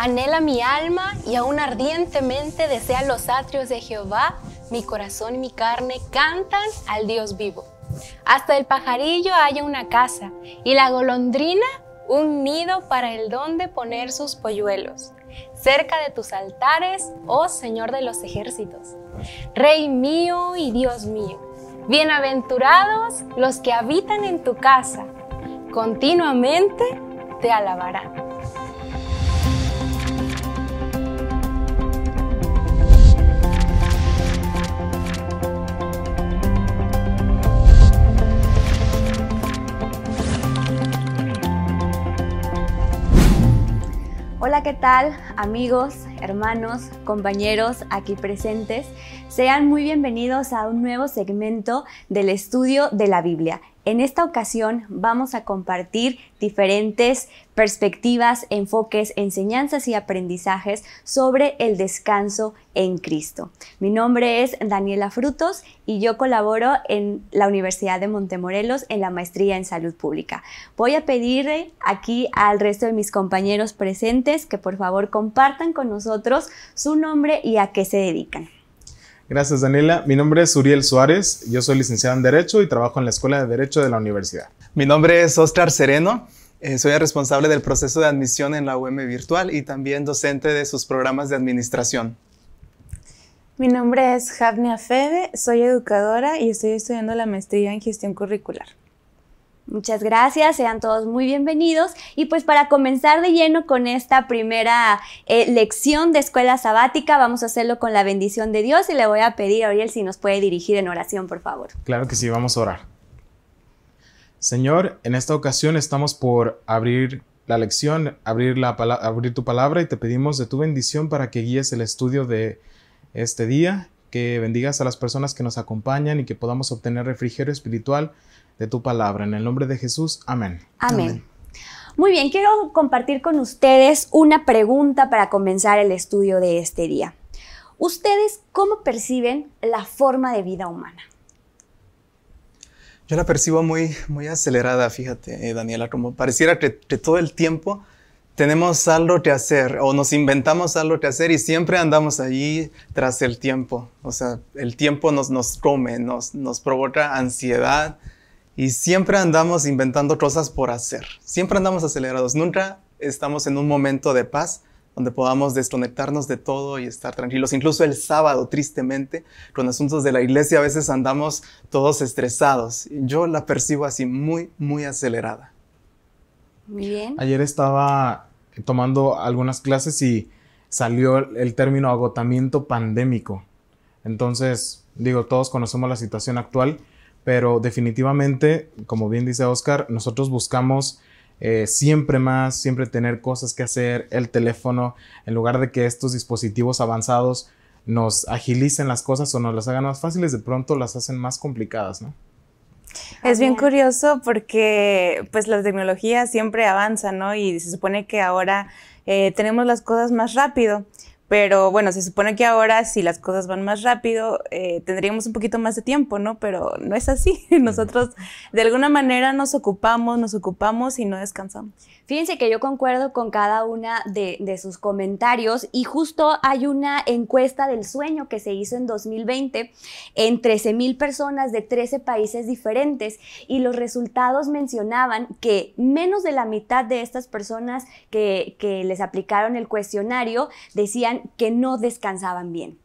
Anhela mi alma y aún ardientemente desea los atrios de Jehová. Mi corazón y mi carne cantan al Dios vivo. Hasta el pajarillo haya una casa y la golondrina un nido para el donde poner sus polluelos. Cerca de tus altares, oh Señor de los ejércitos. Rey mío y Dios mío. Bienaventurados los que habitan en tu casa. Continuamente te alabarán. Hola, ¿qué tal amigos, hermanos, compañeros aquí presentes? Sean muy bienvenidos a un nuevo segmento del estudio de la Biblia. En esta ocasión vamos a compartir diferentes perspectivas, enfoques, enseñanzas y aprendizajes sobre el descanso en Cristo. Mi nombre es Daniela Frutos y yo colaboro en la Universidad de Montemorelos en la maestría en salud pública. Voy a pedirle aquí al resto de mis compañeros presentes que por favor compartan con nosotros su nombre y a qué se dedican. Gracias, Daniela. Mi nombre es Uriel Suárez. Yo soy licenciado en Derecho y trabajo en la Escuela de Derecho de la Universidad. Mi nombre es Oscar Sereno. Eh, soy responsable del proceso de admisión en la UM Virtual y también docente de sus programas de administración. Mi nombre es Javnia Fede. Soy educadora y estoy estudiando la maestría en gestión curricular. Muchas gracias, sean todos muy bienvenidos. Y pues para comenzar de lleno con esta primera eh, lección de escuela sabática, vamos a hacerlo con la bendición de Dios y le voy a pedir a Ariel si nos puede dirigir en oración, por favor. Claro que sí, vamos a orar. Señor, en esta ocasión estamos por abrir la lección, abrir, la abrir tu palabra y te pedimos de tu bendición para que guíes el estudio de este día, que bendigas a las personas que nos acompañan y que podamos obtener refrigerio espiritual de tu palabra. En el nombre de Jesús, amén. Amén. Muy bien, quiero compartir con ustedes una pregunta para comenzar el estudio de este día. ¿Ustedes cómo perciben la forma de vida humana? Yo la percibo muy, muy acelerada, fíjate, eh, Daniela, como pareciera que, todo el tiempo tenemos algo que hacer o nos inventamos algo que hacer y siempre andamos allí tras el tiempo. O sea, el tiempo nos, nos come, nos, nos provoca ansiedad, y siempre andamos inventando cosas por hacer. Siempre andamos acelerados. Nunca estamos en un momento de paz donde podamos desconectarnos de todo y estar tranquilos. Incluso el sábado, tristemente, con asuntos de la iglesia a veces andamos todos estresados. Yo la percibo así muy, muy acelerada. bien. Ayer estaba tomando algunas clases y salió el término agotamiento pandémico. Entonces, digo, todos conocemos la situación actual pero definitivamente, como bien dice Oscar, nosotros buscamos eh, siempre más, siempre tener cosas que hacer, el teléfono, en lugar de que estos dispositivos avanzados nos agilicen las cosas o nos las hagan más fáciles, de pronto las hacen más complicadas, ¿no? Es bien curioso porque pues la tecnología siempre avanza, ¿no? Y se supone que ahora eh, tenemos las cosas más rápido, pero bueno, se supone que ahora si las cosas van más rápido, eh, tendríamos un poquito más de tiempo, ¿no? Pero no es así. Nosotros de alguna manera nos ocupamos, nos ocupamos y no descansamos. Fíjense que yo concuerdo con cada una de, sus comentarios y justo hay una encuesta del sueño que se hizo en 2020 en 13 mil personas de 13 países diferentes y los resultados mencionaban que menos de la mitad de estas personas que les aplicaron el cuestionario decían que no descansaban bien.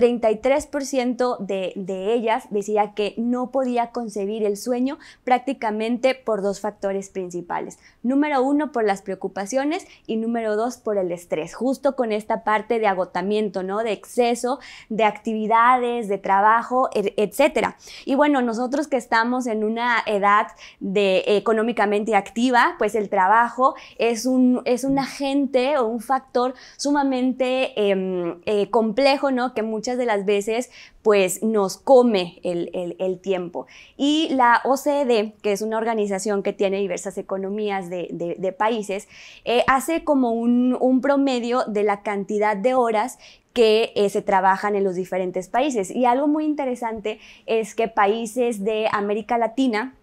33% de, de ellas decía que no podía concebir el sueño prácticamente por dos factores principales. Número uno, por las preocupaciones y número dos, por el estrés, justo con esta parte de agotamiento, ¿no? De exceso, de actividades, de trabajo, etc. Y bueno, nosotros que estamos en una edad de económicamente activa, pues el trabajo es un, es un agente o un factor sumamente em, eh, complejo, ¿no? Que muchas de las veces pues nos come el, tiempo. Y la OCDE, que es una organización que tiene diversas economías de, países, eh, hace como un, promedio de la cantidad de horas que eh, se trabajan en los diferentes países. Y algo muy interesante es que países de América Latina,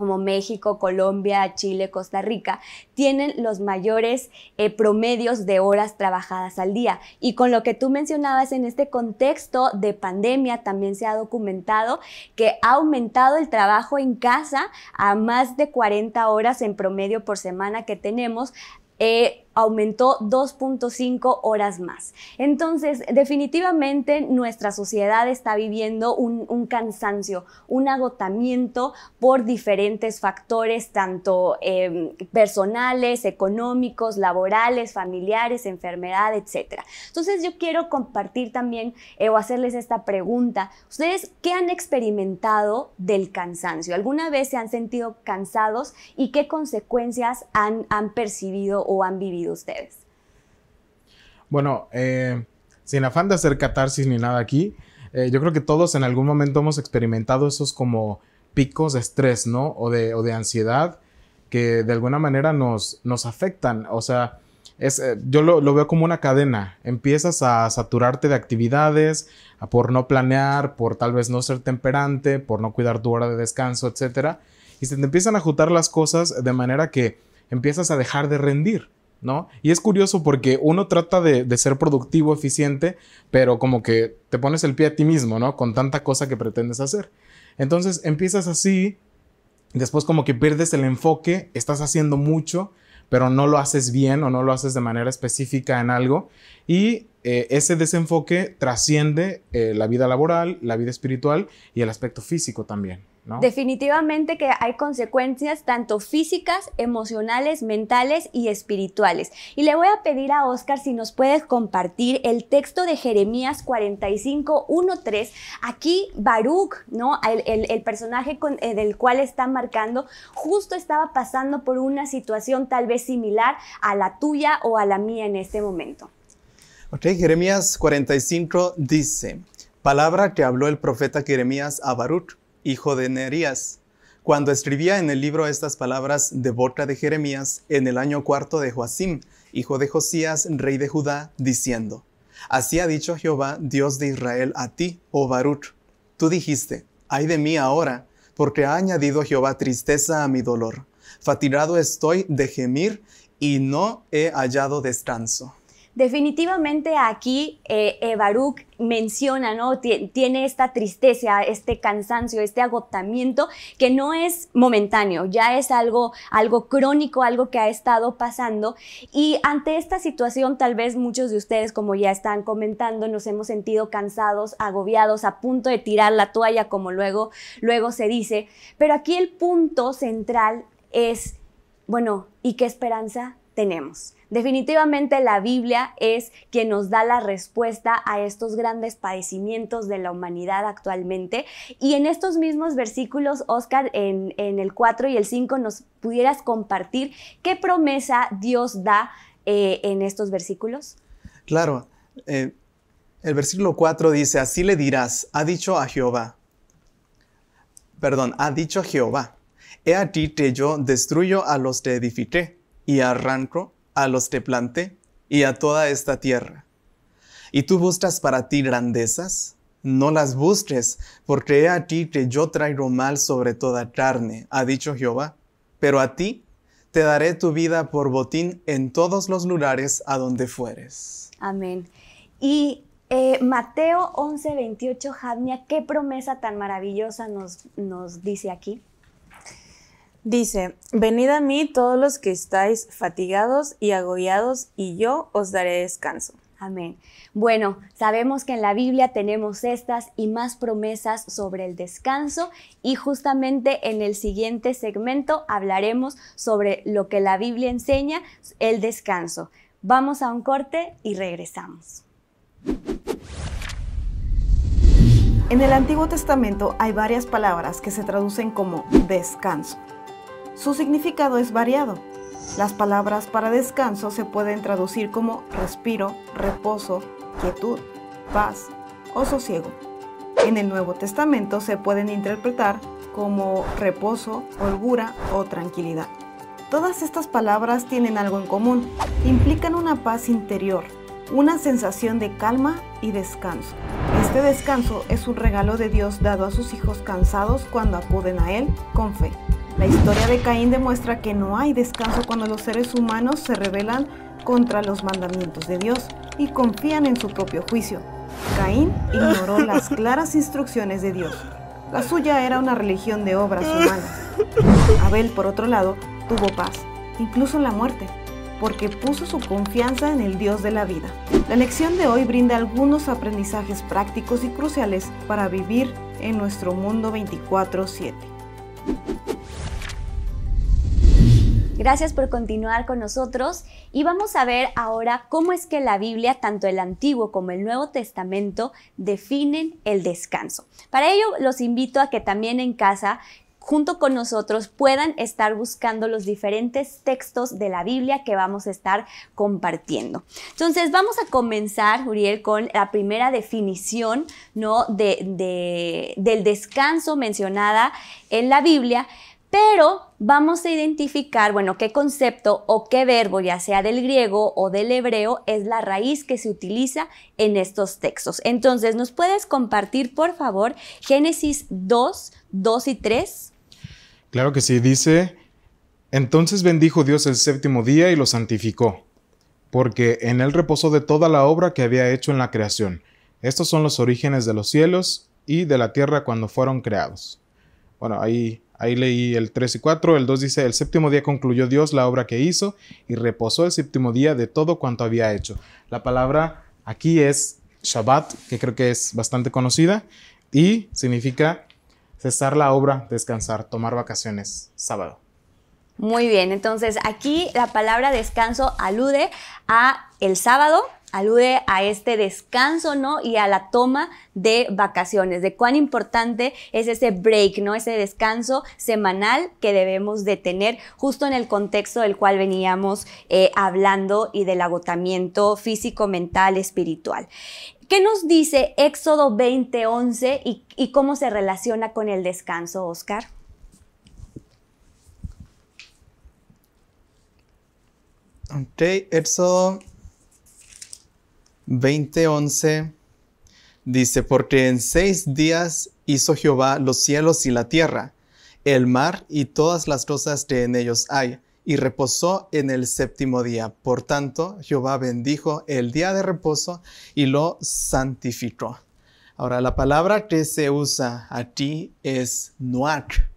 como México, Colombia, Chile, Costa Rica, tienen los mayores eh, promedios de horas trabajadas al día. Y con lo que tú mencionabas en este contexto de pandemia, también se ha documentado que ha aumentado el trabajo en casa a más de 40 horas en promedio por semana que tenemos. Eh, aumentó 2.5 horas más. Entonces, definitivamente nuestra sociedad está viviendo un, cansancio, un agotamiento por diferentes factores, tanto em, personales, económicos, laborales, familiares, enfermedad, etc. Entonces, yo quiero compartir también eh, o hacerles esta pregunta. ¿Ustedes qué han experimentado del cansancio? ¿Alguna vez se han sentido cansados y qué consecuencias han percibido o han vivido? ustedes? Bueno, eh, sin afán de hacer catarsis ni nada aquí, eh, yo creo que todos en algún momento hemos experimentado esos como picos de estrés, ¿no? O de, ansiedad que de alguna manera nos, nos afectan. O sea, es, eh, yo lo, veo como una cadena. Empiezas a saturarte de actividades por no planear, por tal vez no ser temperante, por no cuidar tu hora de descanso, etcétera Y se te empiezan a juntar las cosas de manera que empiezas a dejar de rendir y es curioso porque uno trata de, ser productivo, eficiente, pero como que te pones el pie a ti mismo, ¿no? Con tanta cosa que pretendes hacer. Entonces empiezas así, después como que pierdes el enfoque, estás haciendo mucho, pero no lo haces bien o no lo haces de manera específica en algo y eh, ese desenfoque trasciende eh, la vida laboral, la vida espiritual y el aspecto físico también. Definitivamente que hay consecuencias tanto físicas, emocionales, mentales y espirituales. Y le voy a pedir a Oscar si nos puedes compartir el texto de Jeremías 45, Aquí Baruch, ¿no? El, personaje eh, del cual está marcando, justo estaba pasando por una situación tal vez similar a la tuya o a la mía en este momento. Ok, Jeremías 45 dice, palabra que habló el profeta Jeremías a Baruch hijo de Nerías, cuando escribía en el libro estas palabras de boca de Jeremías en el año cuarto de Joacim, hijo de Josías, rey de Judá, diciendo, Así ha dicho Jehová, Dios de Israel, a ti, oh Baruch. Tú dijiste, ay de mí ahora, porque ha añadido Jehová tristeza a mi dolor. Fatigado estoy de gemir y no he hallado descanso. Definitivamente aquí eh, eh menciona, ¿no? tiene esta tristeza, este cansancio, este agotamiento que no es momentáneo, ya es algo, algo crónico, algo que ha estado pasando. Y ante esta situación, tal vez muchos de ustedes, como ya están comentando, nos hemos sentido cansados, agobiados, a punto de tirar la toalla, como luego, luego se dice. Pero aquí el punto central es, bueno, ¿y qué esperanza tenemos. Definitivamente la Biblia es quien nos da la respuesta a estos grandes padecimientos de la humanidad actualmente. Y en estos mismos versículos, Oscar, en, el 4 y el 5, nos pudieras compartir qué promesa Dios da eh, en estos versículos. Claro, eh, el versículo 4 dice, así le dirás, ha dicho a Jehová, perdón, ha dicho Jehová, he a ti que yo destruyo a los que edifiqué y arranco a los que planté y a toda esta tierra. Y tú buscas para ti grandezas, no las busques, porque he aquí que yo traigo mal sobre toda carne, ha dicho Jehová. Pero a ti te daré tu vida por botín en todos los lugares a donde fueres. Amén. Y eh, Mateo 11, 28, Jadnia, qué promesa tan maravillosa nos, nos dice aquí. Dice, venid a mí todos los que estáis fatigados y agobiados, y yo os daré descanso. Amén. Bueno, sabemos que en la Biblia tenemos estas y más promesas sobre el descanso y justamente en el siguiente segmento hablaremos sobre lo que la Biblia enseña, el descanso. Vamos a un corte y regresamos. En el Antiguo Testamento hay varias palabras que se traducen como descanso. Su significado es variado. Las palabras para descanso se pueden traducir como respiro, reposo, quietud, paz o sosiego. En el Nuevo Testamento se pueden interpretar como reposo, holgura o tranquilidad. Todas estas palabras tienen algo en común. Implican una paz interior, una sensación de calma y descanso. Este descanso es un regalo de Dios dado a sus hijos cansados cuando acuden a Él con fe. La historia de Caín demuestra que no hay descanso cuando los seres humanos se rebelan contra los mandamientos de Dios y confían en su propio juicio. Caín ignoró las claras instrucciones de Dios. La suya era una religión de obras humanas. Abel, por otro lado, tuvo paz, incluso en la muerte, porque puso su confianza en el Dios de la vida. La lección de hoy brinda algunos aprendizajes prácticos y cruciales para vivir en nuestro mundo 24/7. Gracias por continuar con nosotros y vamos a ver ahora cómo es que la Biblia, tanto el Antiguo como el Nuevo Testamento, definen el descanso. Para ello los invito a que también en casa junto con nosotros puedan estar buscando los diferentes textos de la Biblia que vamos a estar compartiendo. Entonces vamos a comenzar, Uriel, con la primera definición ¿no? del descanso mencionada en la Biblia pero vamos a identificar, bueno, qué concepto o qué verbo, ya sea del griego o del hebreo, es la raíz que se utiliza en estos textos. Entonces, ¿nos puedes compartir, por favor, Génesis 2, 2 y 3? Claro que sí, dice, entonces bendijo Dios el séptimo día y lo santificó, porque en él reposó de toda la obra que había hecho en la creación. Estos son los orígenes de los cielos y de la tierra cuando fueron creados. Bueno, ahí Ahí leí el 3 y 4, el 2 dice, el séptimo día concluyó Dios la obra que hizo y reposó el séptimo día de todo cuanto había hecho. La palabra aquí es Shabbat, que creo que es bastante conocida, y significa cesar la obra, descansar, tomar vacaciones, sábado. Muy bien, entonces aquí la palabra descanso alude a el sábado, alude a este descanso, ¿no? Y a la toma de vacaciones, de cuán importante es ese break, ¿no? Ese descanso semanal que debemos de tener justo en el contexto del cual veníamos eh, hablando y del agotamiento físico, mental, espiritual. ¿Qué nos dice Éxodo 20:11 y, y cómo se relaciona con el descanso, Oscar? Ok, Éxodo 20:11 dice, porque en seis días hizo Jehová los cielos y la tierra, el mar y todas las cosas que en ellos hay, y reposó en el séptimo día. Por tanto, Jehová bendijo el día de reposo y lo santificó. Ahora, la palabra que se usa aquí es noach.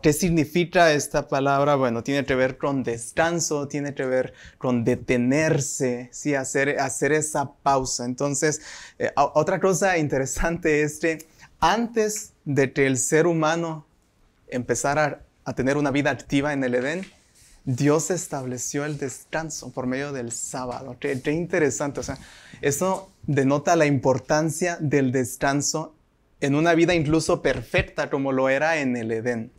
¿qué significa esta palabra? Bueno, tiene que ver con descanso, tiene que ver con detenerse, ¿sí? hacer, hacer esa pausa. Entonces, eh, otra cosa interesante es que antes de que el ser humano empezara a, tener una vida activa en el Edén, Dios estableció el descanso por medio del sábado. Qué, interesante, o sea, eso denota la importancia del descanso en una vida incluso perfecta como lo era en el Edén.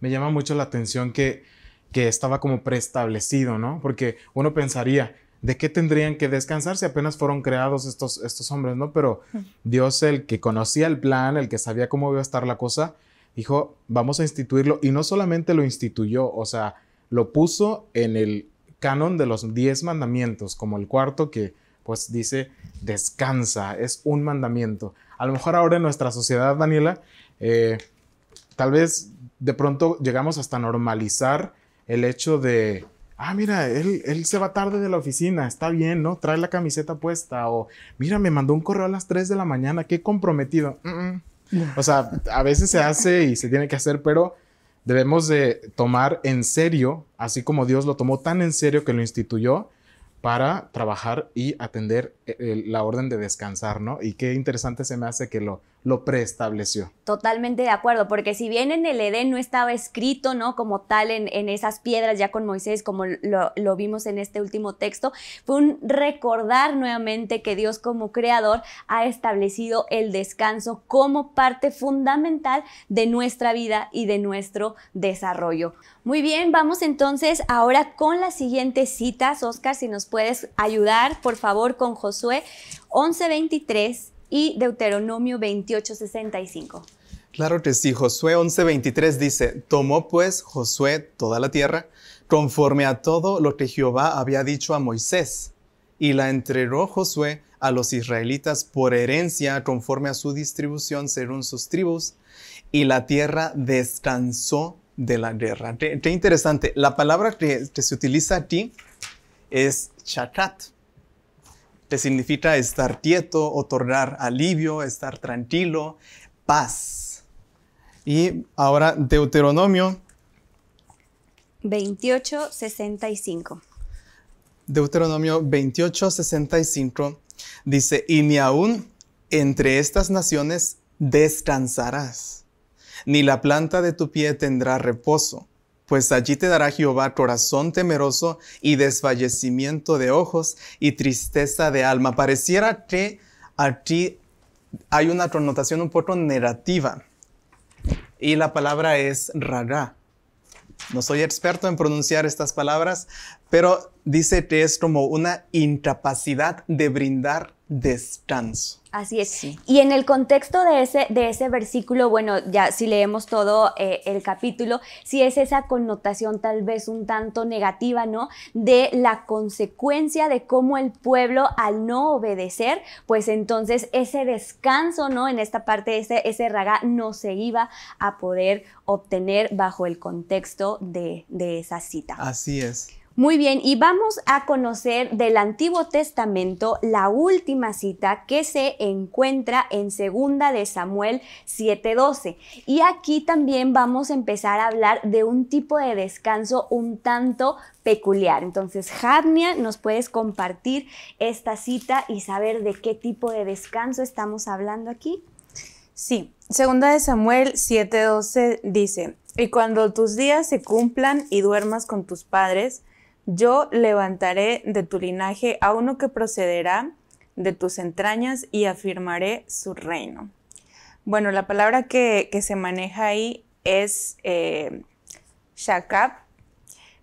Me llama mucho la atención que, que estaba como preestablecido, ¿no? Porque uno pensaría, ¿de qué tendrían que descansar si apenas fueron creados estos, estos hombres, ¿no? Pero Dios, el que conocía el plan, el que sabía cómo iba a estar la cosa, dijo, vamos a instituirlo. Y no solamente lo instituyó, o sea, lo puso en el canon de los diez mandamientos, como el cuarto que pues dice, descansa, es un mandamiento a lo mejor ahora en nuestra sociedad, Daniela, eh, tal vez de pronto llegamos hasta normalizar el hecho de, ah, mira, él, se va tarde de la oficina, está bien, ¿no? Trae la camiseta puesta o, mira, me mandó un correo a las 3 de la mañana, qué comprometido. O sea, a veces se hace y se tiene que hacer, pero debemos de tomar en serio, así como Dios lo tomó tan en serio que lo instituyó, para trabajar y atender eh, la orden de descansar, ¿no? Y qué interesante se me hace que lo lo preestableció. Totalmente de acuerdo, porque si bien en el Edén no estaba escrito, ¿no? Como tal en, esas piedras ya con Moisés, como lo, lo, vimos en este último texto, fue un recordar nuevamente que Dios como creador ha establecido el descanso como parte fundamental de nuestra vida y de nuestro desarrollo. Muy bien, vamos entonces ahora con las siguientes citas. Oscar, si nos puedes ayudar, por favor, con Josué 1123 y Deuteronomio 65. Claro que sí, Josué 11:23 dice, tomó pues Josué toda la tierra, conforme a todo lo que Jehová había dicho a Moisés, y la entregó Josué a los israelitas por herencia conforme a su distribución según sus tribus, y la tierra descansó de la guerra. Qué, interesante, la palabra que, se utiliza aquí es chacat, que significa estar quieto, otorgar alivio, estar tranquilo, paz. Y ahora Deuteronomio 28:65. Deuteronomio 28:65 dice, y ni aún entre estas naciones descansarás, ni la planta de tu pie tendrá reposo pues allí te dará Jehová corazón temeroso y desfallecimiento de ojos y tristeza de alma. Pareciera que ti hay una connotación un poco negativa y la palabra es rara. No soy experto en pronunciar estas palabras, pero dice es como una incapacidad de brindar descanso. Así es. Y en el contexto de ese, de ese versículo, bueno, ya si leemos todo eh, el capítulo, si es esa connotación tal vez un tanto negativa, ¿no? De la consecuencia de cómo el pueblo al no obedecer, pues entonces ese descanso, ¿no? En esta parte, ese, ese raga no se iba a poder obtener bajo el contexto de, de esa cita. Así es. Muy bien, y vamos a conocer del Antiguo Testamento la última cita que se encuentra en Segunda de Samuel 7:12. Y aquí también vamos a empezar a hablar de un tipo de descanso un tanto peculiar. Entonces, Jadnia, nos puedes compartir esta cita y saber de qué tipo de descanso estamos hablando aquí. Sí, Segunda de Samuel 7:12 dice, "Y cuando tus días se cumplan y duermas con tus padres, yo levantaré de tu linaje a uno que procederá de tus entrañas y afirmaré su reino. Bueno, la palabra que, se maneja ahí es eh,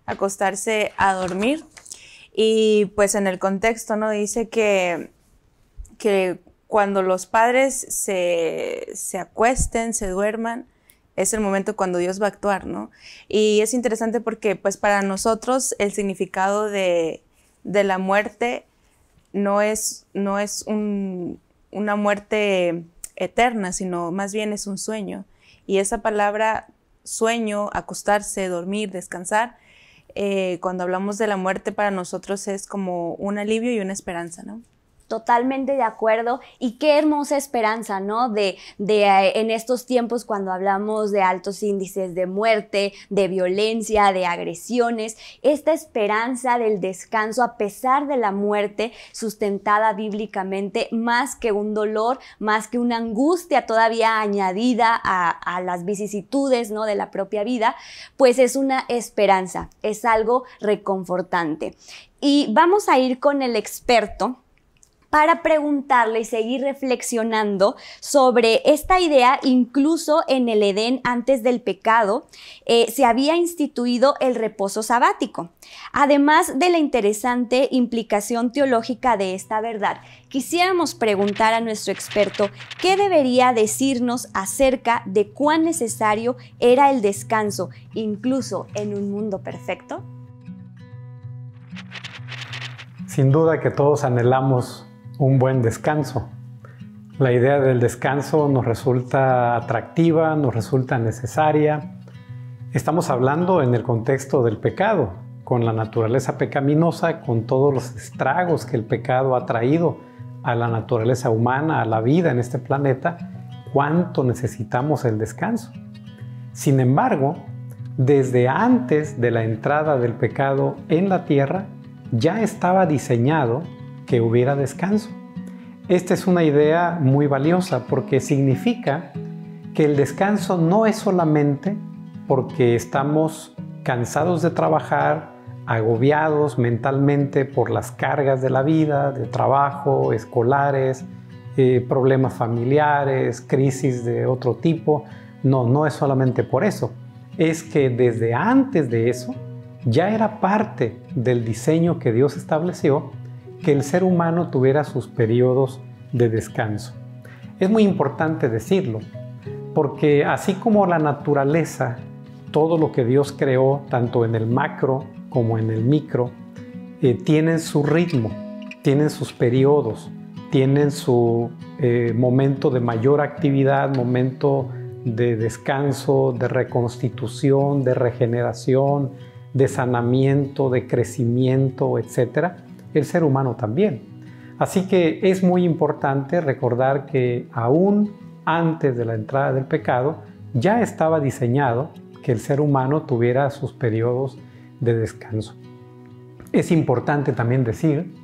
acostarse a dormir. Y pues en el contexto, ¿no? Dice que, cuando los padres se, se acuesten, se duerman, es el momento cuando Dios va a actuar, ¿no? Y es interesante porque pues para nosotros el significado de, la muerte no es, no es una muerte eterna, sino más bien es un sueño. Y esa palabra sueño, acostarse, dormir, descansar, eh, cuando hablamos de la muerte para nosotros es como un alivio y una esperanza, ¿no? totalmente de acuerdo y qué hermosa esperanza, ¿no? De, eh, en estos tiempos cuando hablamos de altos índices de muerte, de violencia, de agresiones, esta esperanza del descanso a pesar de la muerte sustentada bíblicamente, más que un dolor, más que una angustia todavía añadida a, a las vicisitudes, ¿no? De la propia vida, pues es una esperanza, es algo reconfortante. Y vamos a ir con el experto para preguntarle y seguir reflexionando sobre esta idea, incluso en el Edén antes del pecado, eh, se había instituido el reposo sabático. Además de la interesante implicación teológica de esta verdad, quisiéramos preguntar a nuestro experto qué debería decirnos acerca de cuán necesario era el descanso, incluso en un mundo perfecto. Sin duda que todos anhelamos un buen descanso. La idea del descanso nos resulta atractiva, nos resulta necesaria. Estamos hablando en el contexto del pecado, con la naturaleza pecaminosa, con todos los estragos que el pecado ha traído a la naturaleza humana, a la vida en este planeta, cuánto necesitamos el descanso. Sin embargo, desde antes de la entrada del pecado en la tierra, ya estaba diseñado que hubiera descanso. Esta es una idea muy valiosa porque significa que el descanso no es solamente porque estamos cansados de trabajar, agobiados mentalmente por las cargas de la vida, de trabajo, escolares, eh, problemas familiares, crisis de otro tipo. No, no es solamente por eso. Es que desde antes de eso ya era parte del diseño que Dios estableció que el ser humano tuviera sus periodos de descanso. Es muy importante decirlo, porque así como la naturaleza, todo lo que Dios creó, tanto en el macro como en el micro, eh, tienen su ritmo, tienen sus periodos, tienen su eh, momento de mayor actividad, momento de descanso, de reconstitución, de regeneración, de sanamiento, de crecimiento, etc el ser humano también. Así que es muy importante recordar que aún antes de la entrada del pecado ya estaba diseñado que el ser humano tuviera sus periodos de descanso. Es importante también decir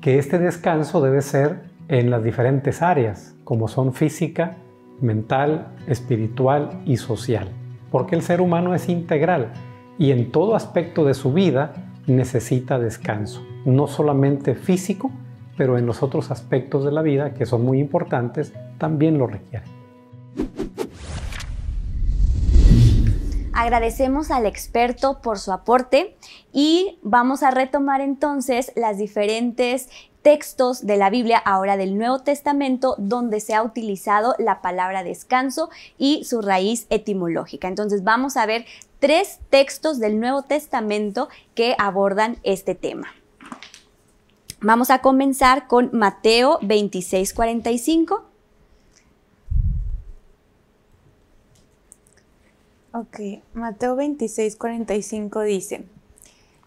que este descanso debe ser en las diferentes áreas, como son física, mental, espiritual y social, porque el ser humano es integral y en todo aspecto de su vida necesita descanso no solamente físico, pero en los otros aspectos de la vida que son muy importantes, también lo requiere. Agradecemos al experto por su aporte y vamos a retomar entonces las diferentes textos de la Biblia, ahora del Nuevo Testamento, donde se ha utilizado la palabra descanso y su raíz etimológica. Entonces vamos a ver tres textos del Nuevo Testamento que abordan este tema. Vamos a comenzar con Mateo 26, 45. Ok, Mateo 26, 45 dice,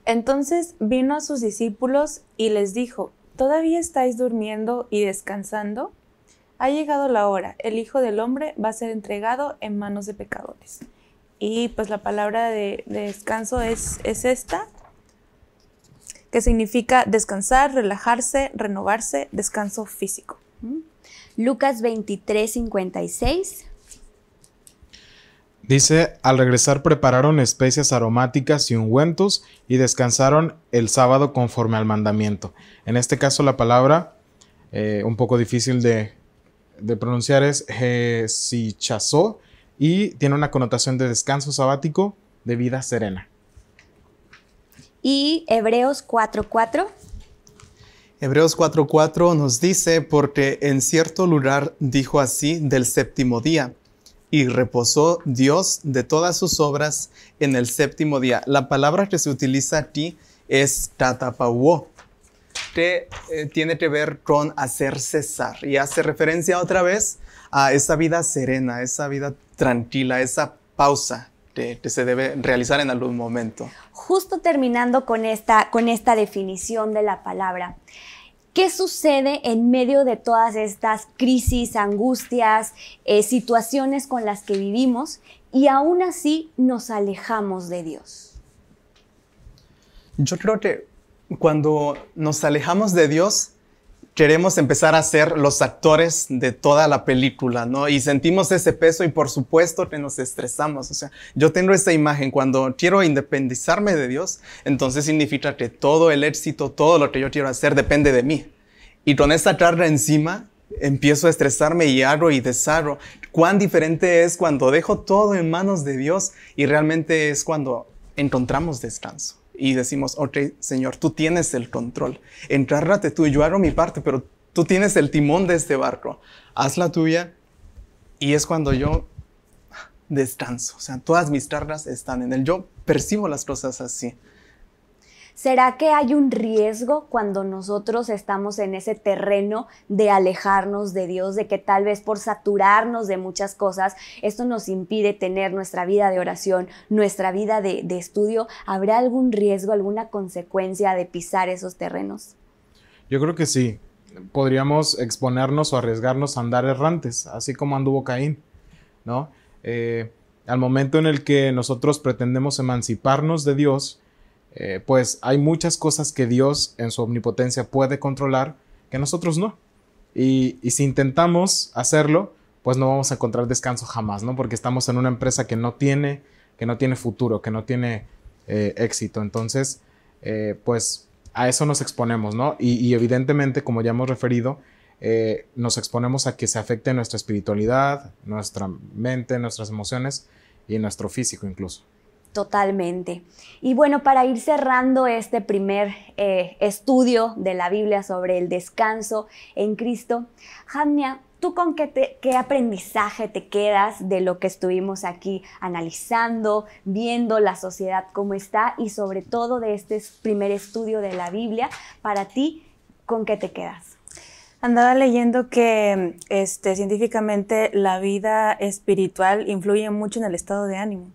Entonces vino a sus discípulos y les dijo, ¿todavía estáis durmiendo y descansando? Ha llegado la hora, el Hijo del Hombre va a ser entregado en manos de pecadores. Y pues la palabra de, descanso es, es esta, que significa descansar, relajarse, renovarse, descanso físico. Mm. Lucas 23, Dice, al regresar prepararon especias aromáticas y ungüentos y descansaron el sábado conforme al mandamiento. En este caso la palabra, eh, un poco difícil de, pronunciar, es jesichazó y tiene una connotación de descanso sabático, de vida serena. Y Hebreos 4.4. Hebreos 4.4 nos dice, porque en cierto lugar dijo así del séptimo día, y reposó Dios de todas sus obras en el séptimo día. La palabra que se utiliza aquí es tatapawó, que eh, tiene que ver con hacer cesar, y hace referencia otra vez a esa vida serena, esa vida tranquila, esa pausa se debe realizar en algún momento. Justo terminando con esta, con esta definición de la palabra, ¿qué sucede en medio de todas estas crisis, angustias, eh, situaciones con las que vivimos y aún así nos alejamos de Dios? Yo creo que cuando nos alejamos de Dios, queremos empezar a ser los actores de toda la película, ¿no? Y sentimos ese peso y por supuesto que nos estresamos. O sea, yo tengo esa imagen, cuando quiero independizarme de Dios, entonces significa que todo el éxito, todo lo que yo quiero hacer depende de mí. Y con esta carga encima, empiezo a estresarme y hago y deshago. Cuán diferente es cuando dejo todo en manos de Dios y realmente es cuando encontramos descanso y decimos, ok, Señor, tú tienes el control. Entrárate tú, y yo hago mi parte, pero tú tienes el timón de este barco. Haz la tuya. Y es cuando yo descanso. O sea, todas mis cargas están en él. Yo percibo las cosas así. ¿Será que hay un riesgo cuando nosotros estamos en ese terreno de alejarnos de Dios, de que tal vez por saturarnos de muchas cosas, esto nos impide tener nuestra vida de oración, nuestra vida de, estudio? ¿Habrá algún riesgo, alguna consecuencia de pisar esos terrenos? Yo creo que sí. Podríamos exponernos o arriesgarnos a andar errantes, así como anduvo Caín, ¿no? Eh, al momento en el que nosotros pretendemos emanciparnos de Dios, eh, pues hay muchas cosas que Dios en su omnipotencia puede controlar que nosotros no. Y, si intentamos hacerlo, pues no vamos a encontrar descanso jamás, ¿no? Porque estamos en una empresa que no tiene, que no tiene futuro, que no tiene eh, éxito. Entonces, eh, pues a eso nos exponemos, ¿no? Y, evidentemente, como ya hemos referido, nos exponemos a que se afecte nuestra espiritualidad, nuestra mente, nuestras emociones y nuestro físico incluso. Totalmente. Y bueno, para ir cerrando este primer eh, estudio de la Biblia sobre el descanso en Cristo, Jamnia, ¿tú con qué, qué, aprendizaje te quedas de lo que estuvimos aquí analizando, viendo la sociedad como está y sobre todo de este primer estudio de la Biblia? Para ti, ¿con qué te quedas? Andaba leyendo que este, científicamente la vida espiritual influye mucho en el estado de ánimo.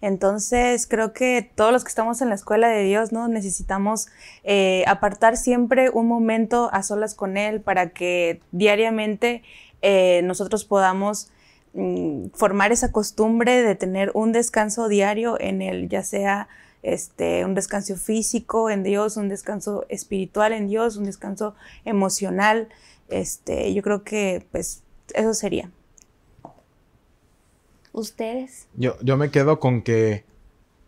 Entonces, creo que todos los que estamos en la escuela de Dios, ¿no? Necesitamos eh, apartar siempre un momento a solas con Él para que diariamente eh, nosotros podamos mm, formar esa costumbre de tener un descanso diario en Él, ya sea este, un descanso físico en Dios, un descanso espiritual en Dios, un descanso emocional. Este, yo creo que, pues, eso sería. ¿Ustedes? Yo, me quedo con que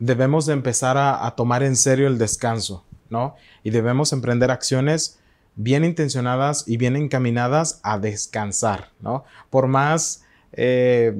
debemos de empezar a, tomar en serio el descanso, ¿no? Y debemos emprender acciones bien intencionadas y bien encaminadas a descansar, ¿no? Por más eh,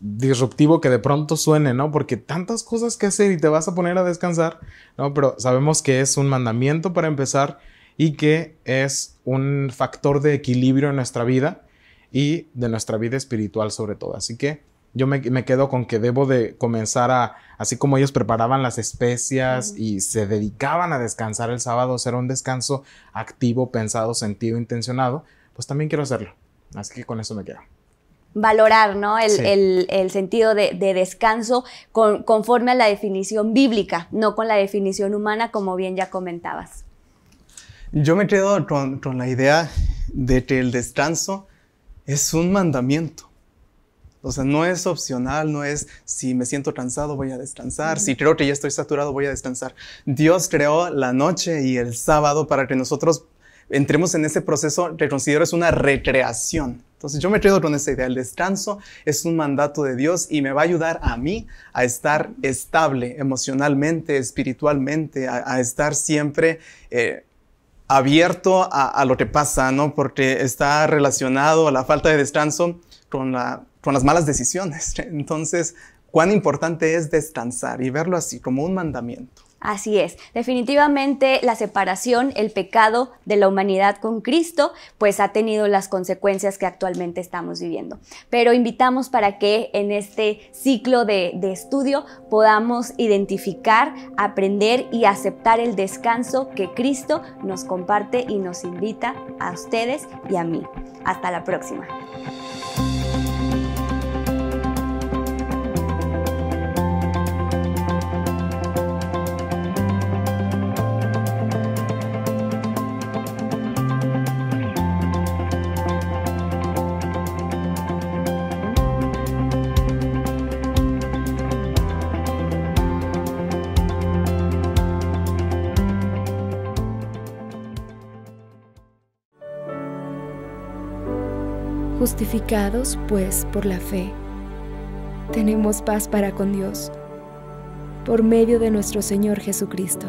disruptivo que de pronto suene, ¿no? Porque tantas cosas que hacer y te vas a poner a descansar, ¿no? Pero sabemos que es un mandamiento para empezar y que es un factor de equilibrio en nuestra vida y de nuestra vida espiritual sobre todo. Así que yo me, quedo con que debo de comenzar a, así como ellos preparaban las especias y se dedicaban a descansar el sábado, hacer un descanso activo, pensado, sentido, intencionado, pues también quiero hacerlo. Así que con eso me quedo valorar ¿no? el, sentido de, descanso conforme a la definición bíblica, no con la definición humana, como bien ya comentabas. Yo me quedo con, con, la idea de que el descanso es un mandamiento. O sea, no es opcional, no es si me siento cansado voy a descansar, si creo que ya estoy saturado voy a descansar. Dios creó la noche y el sábado para que nosotros entremos en ese proceso que considero es una recreación. Entonces yo me quedo con esa idea, el descanso es un mandato de Dios y me va a ayudar a mí a estar estable emocionalmente, espiritualmente, a, estar siempre eh, abierto a, a, lo que pasa, ¿no? Porque está relacionado a la falta de descanso con la con las malas decisiones. Entonces, cuán importante es descansar y verlo así como un mandamiento. Así es, definitivamente la separación, el pecado de la humanidad con Cristo, pues ha tenido las consecuencias que actualmente estamos viviendo. Pero invitamos para que en este ciclo de, estudio podamos identificar, aprender y aceptar el descanso que Cristo nos comparte y nos invita a ustedes y a mí. Hasta la próxima. Justificados pues por la fe, tenemos paz para con Dios, por medio de nuestro Señor Jesucristo.